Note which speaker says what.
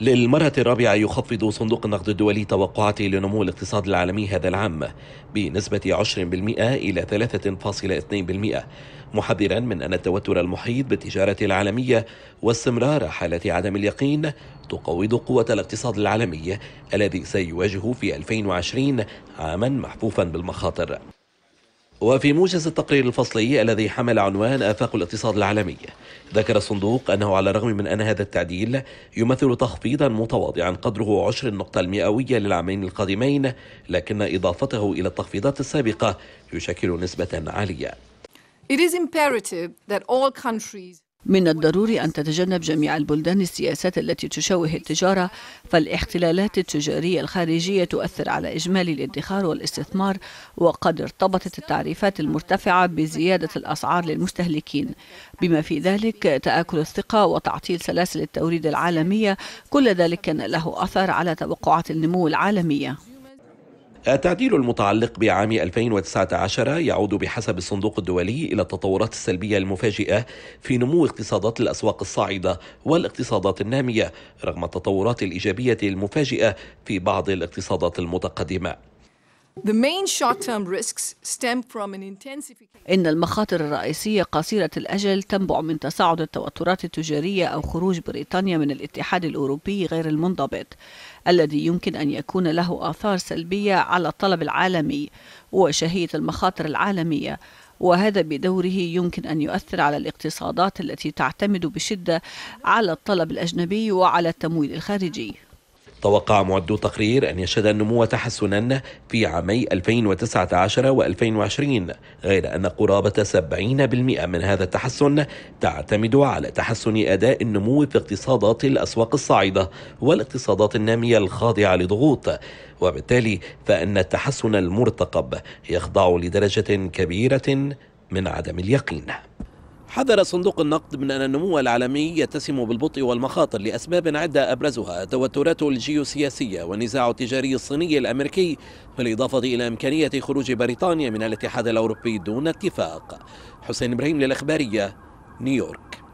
Speaker 1: للمرة الرابعة يخفض صندوق النقد الدولي توقعاته لنمو الاقتصاد العالمي هذا العام بنسبة 10% إلى 3.2% محذرا من أن التوتر المحيط بالتجارة العالمية واستمرار حالة عدم اليقين تقوض قوة الاقتصاد العالمي الذي سيواجه في 2020 عاما محفوفا بالمخاطر وفي موجز التقرير الفصلي الذي حمل عنوان آفاق الاقتصاد العالمي ذكر الصندوق أنه على الرغم من أن هذا التعديل يمثل تخفيضا متواضعا قدره عشر النقطة المئوية للعامين القادمين لكن إضافته إلى التخفيضات السابقة يشكل نسبة عالية
Speaker 2: It is imperative that all countries من الضروري أن تتجنب جميع البلدان السياسات التي تشوه التجارة فالاحتلالات التجارية الخارجية تؤثر على إجمالي الادخار والاستثمار وقد ارتبطت التعريفات المرتفعة بزيادة الأسعار للمستهلكين بما في ذلك تآكل الثقة وتعطيل سلاسل التوريد العالمية كل ذلك كان له أثر على توقعات النمو العالمية
Speaker 1: التعديل المتعلق بعام 2019 يعود بحسب الصندوق الدولي إلى التطورات السلبية المفاجئة في نمو اقتصادات الأسواق الصاعدة والاقتصادات النامية رغم التطورات الإيجابية المفاجئة في بعض الاقتصادات المتقدمة
Speaker 2: إن المخاطر الرئيسية قصيرة الأجل تنبع من تصاعد التوترات التجارية أو خروج بريطانيا من الاتحاد الأوروبي غير المنضبط الذي يمكن أن يكون له آثار سلبية على الطلب العالمي وشهية المخاطر العالمية وهذا بدوره يمكن أن يؤثر على الاقتصادات التي تعتمد بشدة على الطلب الأجنبي وعلى التمويل الخارجي
Speaker 1: توقع معدو تقرير أن يشهد النمو تحسنا في عامي 2019 و2020 غير أن قرابة 70% من هذا التحسن تعتمد على تحسن أداء النمو في اقتصادات الأسواق الصاعدة والاقتصادات النامية الخاضعة لضغوط وبالتالي فأن التحسن المرتقب يخضع لدرجة كبيرة من عدم اليقين حذر صندوق النقد من أن النمو العالمي يتسم بالبطء والمخاطر لأسباب عدة أبرزها التوترات الجيوسياسية والنزاع التجاري الصيني الأمريكي بالإضافة إلى إمكانية خروج بريطانيا من الاتحاد الأوروبي دون اتفاق حسين إبراهيم للأخبارية نيويورك